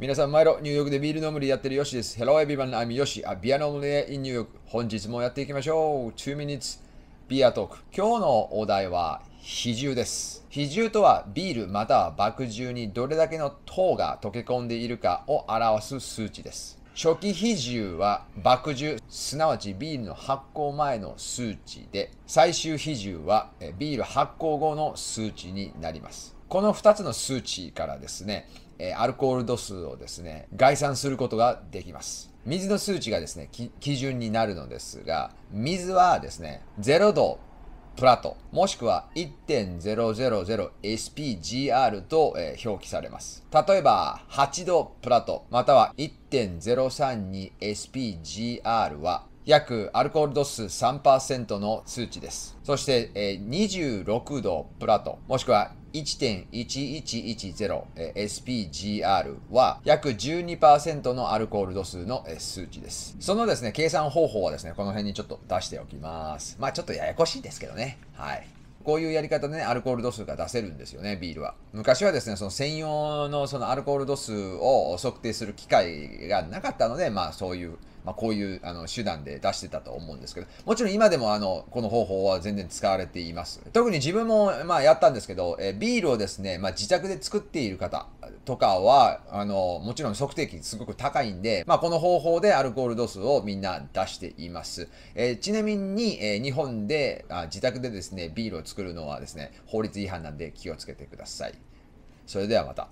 皆さん、毎度ニューヨークでビール飲むりやってるヨシです。Hello everyone, I'm Yoshi, a beer n o m a l l in New York. 本日もやっていきましょう。2 minutes beer talk。今日のお題は、比重です。比重とはビールまたは麦汁にどれだけの糖が溶け込んでいるかを表す数値です。初期比重は爆汁、すなわちビールの発酵前の数値で、最終比重はビール発酵後の数値になります。この2つの数値からですね、アルコール度数をですね、概算することができます。水の数値がですね、基準になるのですが、水はですね、0度プラト、もしくは 1.000SPGR と、えー、表記されます。例えば、8度プラト、または 1.032SPGR は、約アルコール度数3%の数値です。そして、えー、26度プラト、もしくは1.1110、SPGR は約12%のアルコール度数の、数値です。そのですね、計算方法はですね、この辺にちょっと出しておきます。まあちょっとややこしいですけどね。はい。こういうやり方でね、アルコール度数が出せるんですよね、ビールは。昔はですね、その専用のそのアルコール度数を測定する機械がなかったので、まあそういうまあ、こういうあの手段で出してたと思うんですけど、もちろん今でもあのこの方法は全然使われています。特に自分も、まあ、やったんですけど、えビールをですね、まあ、自宅で作っている方とかは、あのもちろん測定器すごく高いんで、まあ、この方法でアルコール度数をみんな出しています。えちなみに、え日本であ自宅でですね、ビールを作るのはですね、法律違反なんで気をつけてください。それではまた。